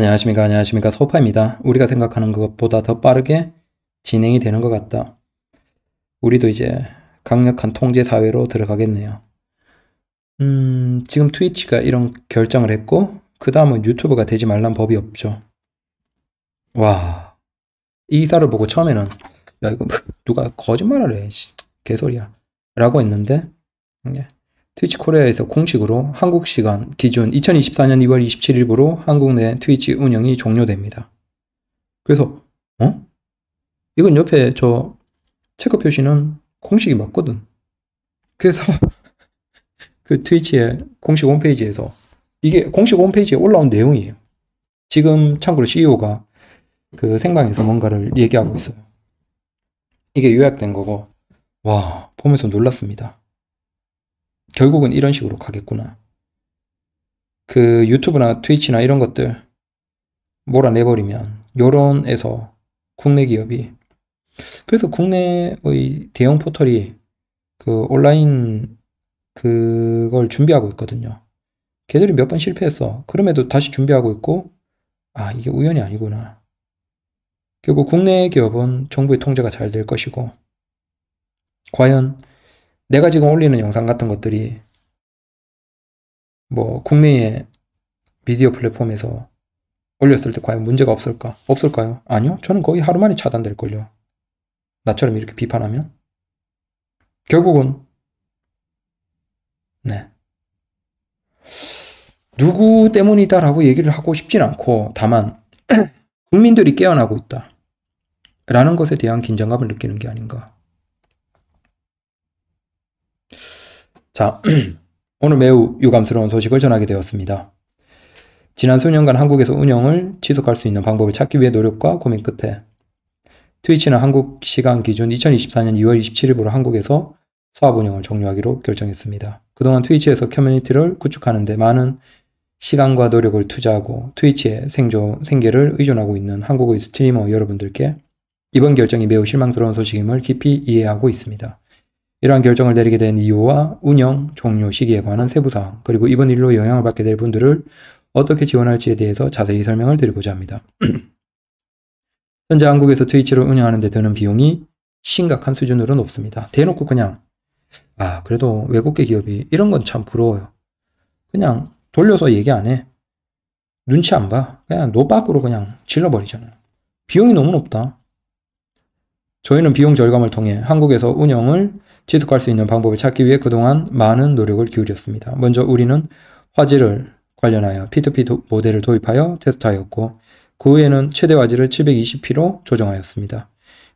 안녕하십니까 안녕하십니까 소파입니다. 우리가 생각하는 것보다 더 빠르게 진행이 되는 것 같다. 우리도 이제 강력한 통제 사회로 들어가겠네요. 음, 지금 트위치가 이런 결정을 했고 그 다음은 유튜브가 되지 말란 법이 없죠. 와, 이 기사를 보고 처음에는 야 이거 뭐 누가 거짓말을 해, 개소리야 라고 했는데 예. 트위치 코리아에서 공식으로 한국 시간 기준 2024년 2월 27일부로 한국 내 트위치 운영이 종료됩니다. 그래서 어? 이건 옆에 저 체크 표시는 공식이 맞거든. 그래서 그 트위치의 공식 홈페이지에서 이게 공식 홈페이지에 올라온 내용이에요. 지금 참고로 CEO가 그 생방에서 뭔가를 얘기하고 있어요. 이게 요약된 거고 와 보면서 놀랐습니다. 결국은 이런 식으로 가겠구나. 그 유튜브나 트위치나 이런 것들 몰아내버리면 여론에서 국내 기업이 그래서 국내의 대형 포털이 그 온라인 그걸 준비하고 있거든요. 걔들이 몇 번 실패했어. 그럼에도 다시 준비하고 있고 아 이게 우연이 아니구나. 결국 국내 기업은 정부의 통제가 잘 될 것이고 과연 내가 지금 올리는 영상 같은 것들이 뭐 국내의 미디어 플랫폼에서 올렸을 때 과연 문제가 없을까? 없을까요? 아니요. 저는 거의 하루 만에 차단될걸요. 나처럼 이렇게 비판하면. 결국은, 네. 누구 때문이다라고 얘기를 하고 싶진 않고, 다만, 국민들이 깨어나고 있다. 라는 것에 대한 긴장감을 느끼는 게 아닌가. 자, 오늘 매우 유감스러운 소식을 전하게 되었습니다. 지난 수년간 한국에서 운영을 지속할 수 있는 방법을 찾기 위해 노력과 고민 끝에 트위치는 한국 시간 기준 2024년 2월 27일부로 한국에서 사업 운영을 종료하기로 결정했습니다. 그동안 트위치에서 커뮤니티를 구축하는데 많은 시간과 노력을 투자하고 트위치의 생존, 생계를 의존하고 있는 한국의 스트리머 여러분들께 이번 결정이 매우 실망스러운 소식임을 깊이 이해하고 있습니다. 이러한 결정을 내리게 된 이유와 운영, 종료 시기에 관한 세부사항, 그리고 이번 일로 영향을 받게 될 분들을 어떻게 지원할지에 대해서 자세히 설명을 드리고자 합니다. 현재 한국에서 트위치를 운영하는 데 드는 비용이 심각한 수준으로 높습니다. 대놓고 그냥 아 그래도 외국계 기업이 이런 건 참 부러워요. 그냥 돌려서 얘기 안 해. 눈치 안 봐. 그냥 노박으로 그냥 질러버리잖아요. 비용이 너무 높다. 저희는 비용 절감을 통해 한국에서 운영을 지속할 수 있는 방법을 찾기 위해 그동안 많은 노력을 기울였습니다. 먼저 우리는 화질을 관련하여 P2P 모델을 도입하여 테스트하였고 그 후에는 최대 화질을 720p로 조정하였습니다.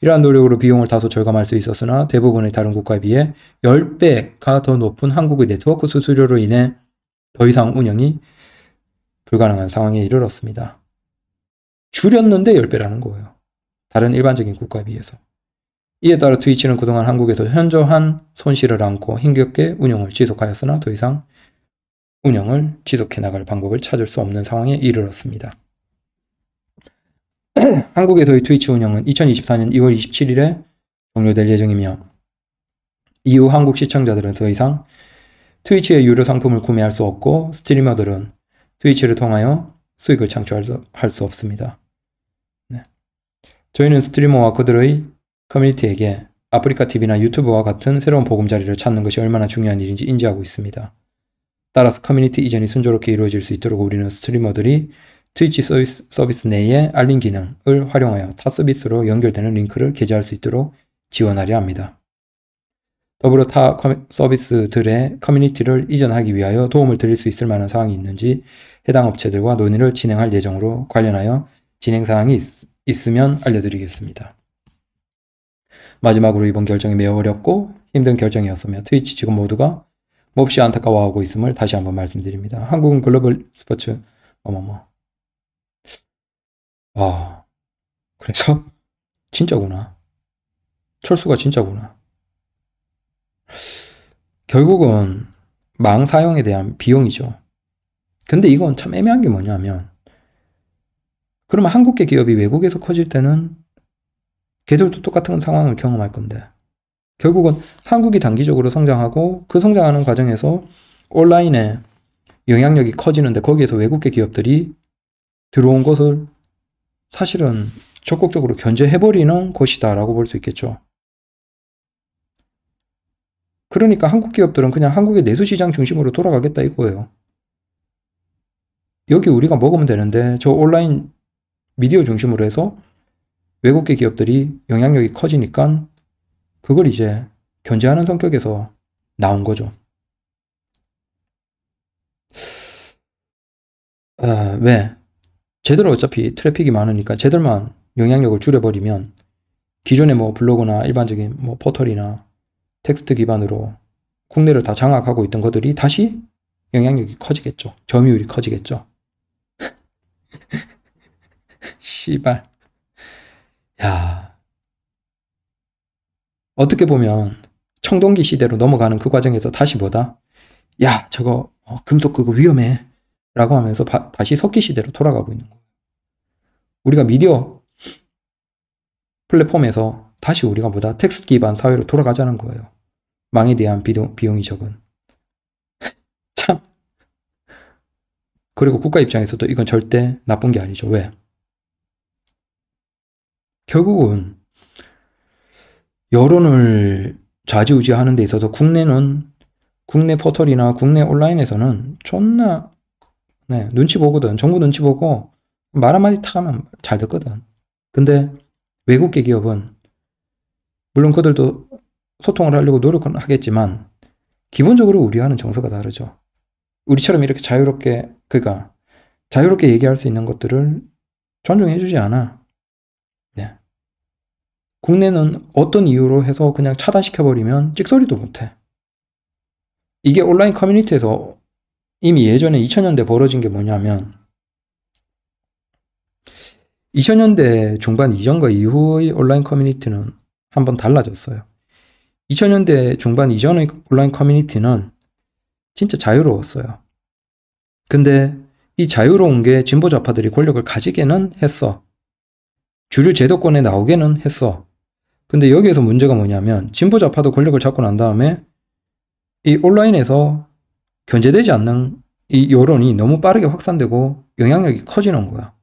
이러한 노력으로 비용을 다소 절감할 수 있었으나 대부분의 다른 국가에 비해 10배가 더 높은 한국의 네트워크 수수료로 인해 더 이상 운영이 불가능한 상황에 이르렀습니다. 줄였는데 10배라는 거예요. 다른 일반적인 국가에 비해서. 이에 따라 트위치는 그동안 한국에서 현저한 손실을 안고 힘겹게 운영을 지속하였으나 더 이상 운영을 지속해 나갈 방법을 찾을 수 없는 상황에 이르렀습니다. 한국에서의 트위치 운영은 2024년 2월 27일에 종료될 예정이며 이후 한국 시청자들은 더 이상 트위치의 유료 상품을 구매할 수 없고 스트리머들은 트위치를 통하여 수익을 창출할 수, 없습니다. 네. 저희는 스트리머와 그들의 커뮤니티에게 아프리카 TV나 유튜브와 같은 새로운 보금자리를 찾는 것이 얼마나 중요한 일인지 인지하고 있습니다. 따라서 커뮤니티 이전이 순조롭게 이루어질 수 있도록 우리는 스트리머들이 트위치 서비스, 서비스 내에 알림 기능을 활용하여 타 서비스로 연결되는 링크를 게재할 수 있도록 지원하려 합니다. 더불어 타 서비스들의 커뮤니티를 이전하기 위하여 도움을 드릴 수 있을 만한 사항이 있는지 해당 업체들과 논의를 진행할 예정으로 관련하여 진행 사항이 있, 있으면 알려드리겠습니다. 마지막으로 이번 결정이 매우 어렵고 힘든 결정이었으며 트위치 직원 모두가 몹시 안타까워하고 있음을 다시 한번 말씀드립니다. 한국은 글로벌 스포츠 어머머 와 아, 그래서 진짜구나 철수가 진짜구나 결국은 망 사용에 대한 비용이죠. 근데 이건 참 애매한 게 뭐냐면 그러면 한국계 기업이 외국에서 커질 때는 걔들도 똑같은 상황을 경험할 건데 결국은 한국이 단기적으로 성장하고 그 성장하는 과정에서 온라인에 영향력이 커지는데 거기에서 외국계 기업들이 들어온 것을 사실은 적극적으로 견제해버리는 것이다라고 볼 수 있겠죠. 그러니까 한국 기업들은 그냥 한국의 내수시장 중심으로 돌아가겠다 이거예요. 여기 우리가 먹으면 되는데 저 온라인 미디어 중심으로 해서 외국계 기업들이 영향력이 커지니까 그걸 이제 견제하는 성격에서 나온 거죠. 아, 왜? 제대로 어차피 트래픽이 많으니까 제들만 영향력을 줄여버리면 기존의 뭐 블로그나 일반적인 뭐 포털이나 텍스트 기반으로 국내를 다 장악하고 있던 것들이 다시 영향력이 커지겠죠. 점유율이 커지겠죠. 씨발. 야 어떻게 보면 청동기 시대로 넘어가는 그 과정에서 다시 뭐다? 야 저거 어, 금속 그거 위험해 라고 하면서 바, 다시 석기 시대로 돌아가고 있는 거예요. 우리가 미디어 플랫폼에서 다시 우리가 뭐다? 텍스트 기반 사회로 돌아가자는 거예요. 망에 대한 비용, 비용이 적은. 참. 그리고 국가 입장에서도 이건 절대 나쁜 게 아니죠. 왜? 결국은 여론을 좌지우지하는 데 있어서 국내는 국내 포털이나 국내 온라인에서는 존나 네, 눈치 보거든. 정부 눈치 보고 말 한마디 타가면 잘 듣거든. 근데 외국계 기업은 물론 그들도 소통을 하려고 노력은 하겠지만 기본적으로 우리와는 정서가 다르죠. 우리처럼 이렇게 자유롭게 그러니까 자유롭게 얘기할 수 있는 것들을 존중해주지 않아. 국내는 어떤 이유로 해서 그냥 차단시켜버리면 찍소리도 못해. 이게 온라인 커뮤니티에서 이미 예전에 2000년대 벌어진 게 뭐냐면 2000년대 중반 이전과 이후의 온라인 커뮤니티는 한번 달라졌어요. 2000년대 중반 이전의 온라인 커뮤니티는 진짜 자유로웠어요. 근데 이 자유로운 게 진보 좌파들이 권력을 가지게는 했어. 주류 제도권에 나오게는 했어. 근데 여기에서 문제가 뭐냐면 진보 좌파도 권력을 잡고 난 다음에 이 온라인에서 견제되지 않는 이 여론이 너무 빠르게 확산되고 영향력이 커지는 거야.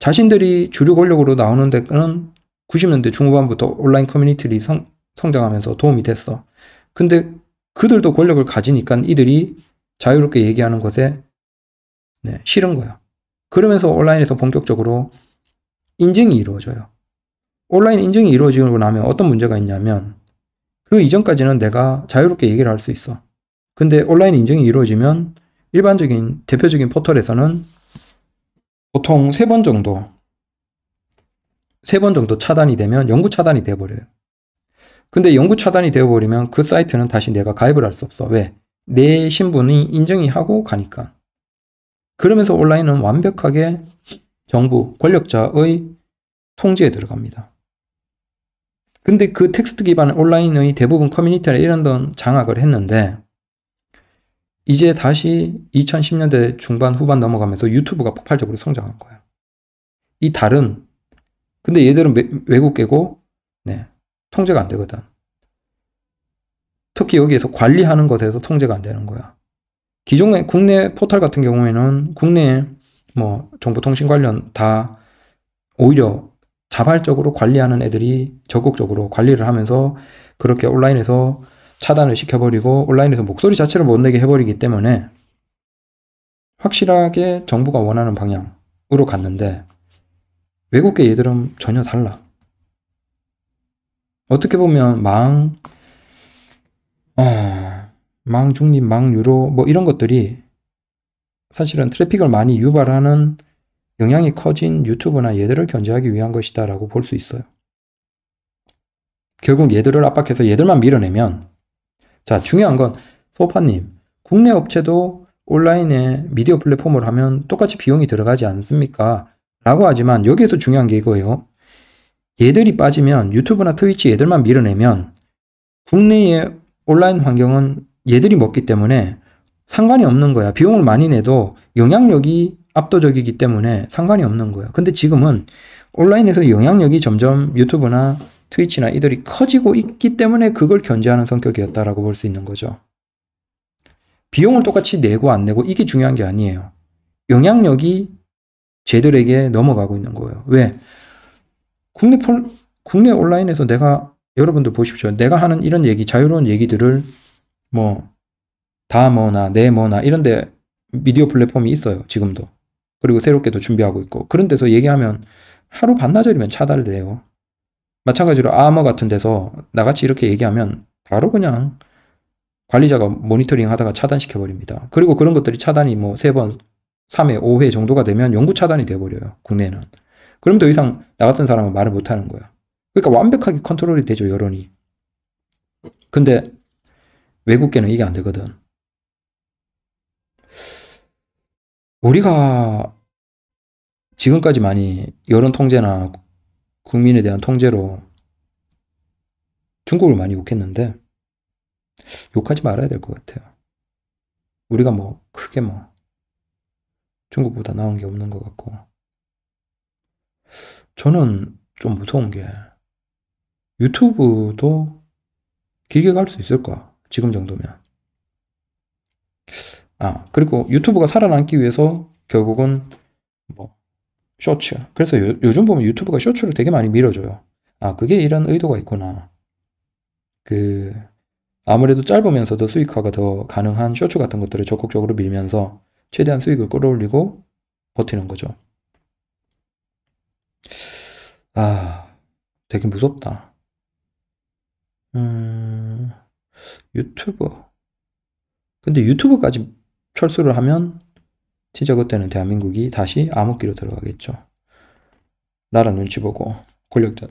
자신들이 주류 권력으로 나오는 데는 90년대 중후반부터 온라인 커뮤니티들이 성, 성장하면서 도움이 됐어. 근데 그들도 권력을 가지니까 이들이 자유롭게 얘기하는 것에 네, 싫은 거야. 그러면서 온라인에서 본격적으로 인증이 이루어져요. 온라인 인증이 이루어지고 나면 어떤 문제가 있냐면 그 이전까지는 내가 자유롭게 얘기를 할 수 있어. 근데 온라인 인증이 이루어지면 일반적인 대표적인 포털에서는 보통 세 번 정도 세 번 정도 차단이 되면 영구 차단이 돼 버려요. 근데 영구 차단이 되어 버리면 그 사이트는 다시 내가 가입을 할 수 없어. 왜? 내 신분이 인정이 하고 가니까. 그러면서 온라인은 완벽하게 정부 권력자의 통제에 들어갑니다. 근데 그 텍스트 기반 온라인의 대부분 커뮤니티를 이런 돈 장악을 했는데 이제 다시 2010년대 중반 후반 넘어가면서 유튜브가 폭발적으로 성장한 거예요. 이 다른 근데 얘들은 외국계고 네, 통제가 안 되거든. 특히 여기에서 관리하는 것에서 통제가 안 되는 거야. 기존의 국내 포털 같은 경우에는 국내 뭐 정보통신 관련 다 오히려 자발적으로 관리하는 애들이 적극적으로 관리를 하면서 그렇게 온라인에서 차단을 시켜버리고 온라인에서 목소리 자체를 못 내게 해버리기 때문에 확실하게 정부가 원하는 방향으로 갔는데 외국계 얘들은 전혀 달라. 어떻게 보면 망, 아, 망 중립, 망 유로 뭐 이런 것들이 사실은 트래픽을 많이 유발하는 영향이 커진 유튜브나 얘들을 견제하기 위한 것이다 라고 볼 수 있어요. 결국 얘들을 압박해서 얘들만 밀어내면 자 중요한 건 소파님 국내 업체도 온라인에 미디어 플랫폼을 하면 똑같이 비용이 들어가지 않습니까? 라고 하지만 여기에서 중요한 게 이거예요. 얘들이 빠지면 유튜브나 트위치 얘들만 밀어내면 국내의 온라인 환경은 얘들이 먹기 때문에 상관이 없는 거야. 비용을 많이 내도 영향력이 압도적이기 때문에 상관이 없는 거예요. 근데 지금은 온라인에서 영향력이 점점 유튜브나 트위치나 이들이 커지고 있기 때문에 그걸 견제하는 성격이었다라고 볼 수 있는 거죠. 비용을 똑같이 내고 안 내고 이게 중요한 게 아니에요. 영향력이 쟤들에게 넘어가고 있는 거예요. 왜? 국내 폴, 국내 온라인에서 내가 여러분들 보십시오. 내가 하는 이런 얘기, 자유로운 얘기들을 뭐, 다 뭐나, 내 뭐나 이런 데 미디어 플랫폼이 있어요. 지금도. 그리고 새롭게 도 준비하고 있고 그런 데서 얘기하면 하루 반나절이면 차단돼요. 마찬가지로 아머 같은 데서 나같이 이렇게 얘기하면 바로 그냥 관리자가 모니터링 하다가 차단시켜 버립니다. 그리고 그런 것들이 차단이 뭐 세 번, 3회, 5회 정도가 되면 영구 차단이 돼 버려요. 국내는. 그럼 더 이상 나 같은 사람은 말을 못 하는 거야. 그러니까 완벽하게 컨트롤이 되죠, 여론이. 근데 외국계는 이게 안 되거든. 우리가 지금까지 많이 여론 통제나 국민에 대한 통제로 중국을 많이 욕했는데 욕하지 말아야 될 것 같아요. 우리가 뭐 크게 뭐 중국보다 나은 게 없는 것 같고 저는 좀 무서운 게 유튜브도 길게 갈 수 있을까? 지금 정도면 아, 그리고 유튜브가 살아남기 위해서 결국은 뭐 쇼츠. 그래서 요, 요즘 보면 유튜브가 쇼츠를 되게 많이 밀어줘요. 아, 그게 이런 의도가 있구나. 그 아무래도 짧으면서도 수익화가 더 가능한 쇼츠 같은 것들을 적극적으로 밀면서 최대한 수익을 끌어올리고 버티는 거죠. 아, 되게 무섭다. 음, 유튜브. 근데 유튜브까지 철수를 하면 진짜 그때는 대한민국이 다시 암흑기로 들어가겠죠. 나라 눈치 보고 권력자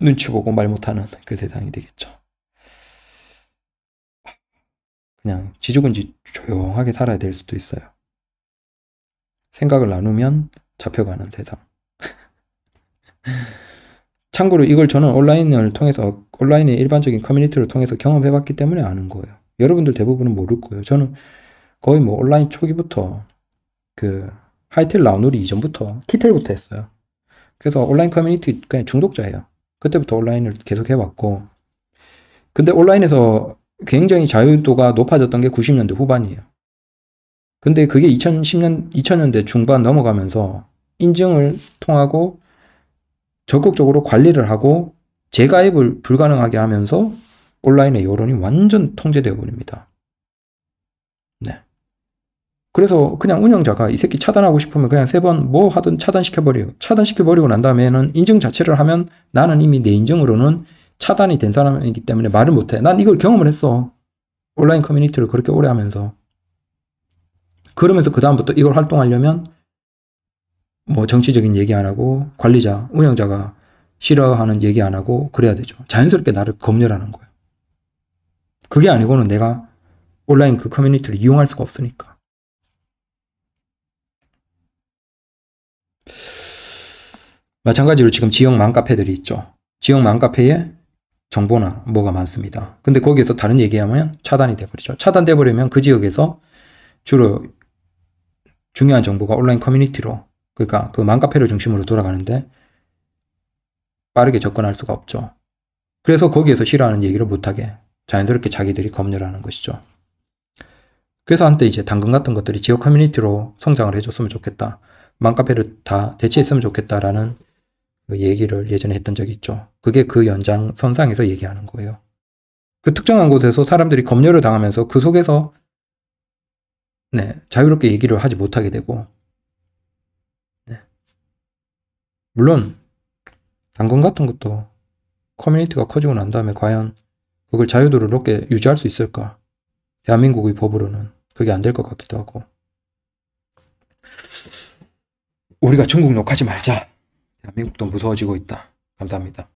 눈치 보고 말 못하는 그 세상이 되겠죠. 그냥 지저분지 조용하게 살아야 될 수도 있어요. 생각을 나누면 잡혀가는 세상. 참고로 이걸 저는 온라인을 통해서 온라인의 일반적인 커뮤니티를 통해서 경험해봤기 때문에 아는 거예요. 여러분들 대부분은 모를 거예요. 저는 거의 뭐 온라인 초기부터 그 하이텔 라우누리 이전부터 키텔부터 했어요. 그래서 온라인 커뮤니티 그냥 중독자예요. 그때부터 온라인을 계속 해왔고 근데 온라인에서 굉장히 자유도가 높아졌던 게 90년대 후반이에요. 근데 그게 2010년 2000년대 중반 넘어가면서 인증을 통하고 적극적으로 관리를 하고 재가입을 불가능하게 하면서 온라인의 여론이 완전 통제되어 버립니다. 네. 그래서 그냥 운영자가 이 새끼 차단하고 싶으면 그냥 세 번 뭐 하든 차단시켜버리고 차단시켜버리고 난 다음에는 인증 자체를 하면 나는 이미 내 인증으로는 차단이 된 사람이기 때문에 말을 못해. 난 이걸 경험을 했어. 온라인 커뮤니티를 그렇게 오래 하면서. 그러면서 그다음부터 이걸 활동하려면 뭐 정치적인 얘기 안 하고 관리자, 운영자가 싫어하는 얘기 안 하고 그래야 되죠. 자연스럽게 나를 검열하는 거예요. 그게 아니고는 내가 온라인 그 커뮤니티를 이용할 수가 없으니까. 마찬가지로 지금 지역 맘카페들이 있죠. 지역 맘카페에 정보나 뭐가 많습니다. 근데 거기에서 다른 얘기하면 차단이 돼버리죠. 차단돼 버리면 그 지역에서 주로 중요한 정보가 온라인 커뮤니티로 그러니까 그 맘카페를 중심으로 돌아가는데 빠르게 접근할 수가 없죠. 그래서 거기에서 싫어하는 얘기를 못하게 자연스럽게 자기들이 검열 하는 것이죠. 그래서 한때 이제 당근 같은 것들이 지역 커뮤니티로 성장을 해줬으면 좋겠다. 맘카페를 다 대체했으면 좋겠다라는 그 얘기를 예전에 했던 적이 있죠. 그게 그 연장 선상에서 얘기하는 거예요. 그 특정한 곳에서 사람들이 검열을 당하면서 그 속에서 네, 자유롭게 얘기를 하지 못하게 되고 네. 물론 당근 같은 것도 커뮤니티가 커지고 난 다음에 과연 그걸 자유도를 게 유지할 수 있을까? 대한민국의 법으로는 그게 안 될 것 같기도 하고 우리가 중국 녹하지 말자. 대한민국도 무서워지고 있다. 감사합니다.